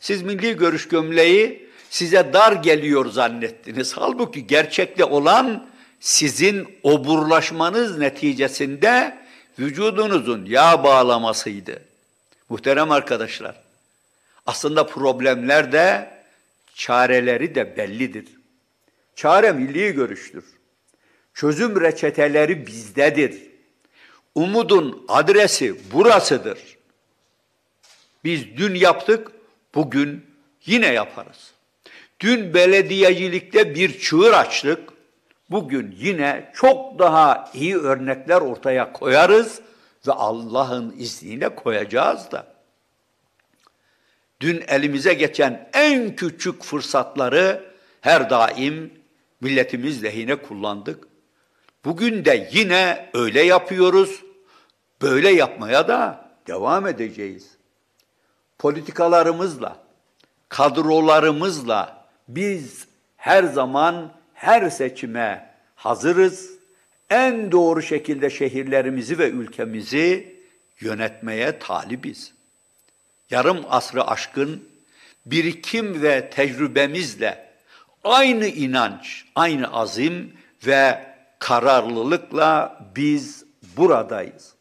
Siz milli görüş gömleği size dar geliyor zannettiniz. Halbuki gerçekte olan sizin oburlaşmanız neticesinde vücudunuzun yağ bağlamasıydı. Muhterem arkadaşlar, aslında problemler de çareleri de bellidir. Çare milli görüştür. Çözüm reçeteleri bizdedir. Umudun adresi burasıdır. Biz dün yaptık, Bugün yine yaparız. Dün belediyecilikte bir çığır açtık. Bugün yine çok daha iyi örnekler ortaya koyarız ve Allah'ın izniyle koyacağız da. Dün elimize geçen en küçük fırsatları her daim milletimiz lehine kullandık. Bugün de yine öyle yapıyoruz. Böyle yapmaya da devam edeceğiz politikalarımızla, kadrolarımızla biz her zaman her seçime hazırız. En doğru şekilde şehirlerimizi ve ülkemizi yönetmeye talibiz. Yarım asrı aşkın birikim ve tecrübemizle aynı inanç, aynı azim ve kararlılıkla biz buradayız.